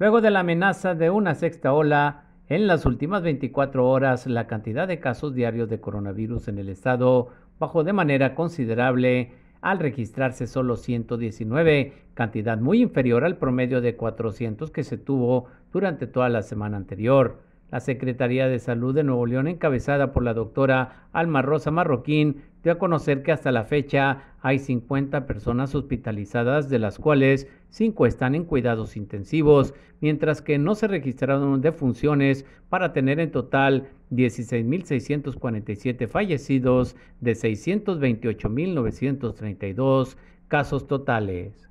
Luego de la amenaza de una sexta ola, en las últimas 24 horas la cantidad de casos diarios de coronavirus en el estado bajó de manera considerable al registrarse solo 119, cantidad muy inferior al promedio de 400 que se tuvo durante toda la semana anterior. La Secretaría de Salud de Nuevo León, encabezada por la doctora Alma Rosa Marroquín, dio a conocer que hasta la fecha hay 50 personas hospitalizadas, de las cuales Cinco están en cuidados intensivos, mientras que no se registraron defunciones para tener en total 16.647 fallecidos de 628.932 casos totales.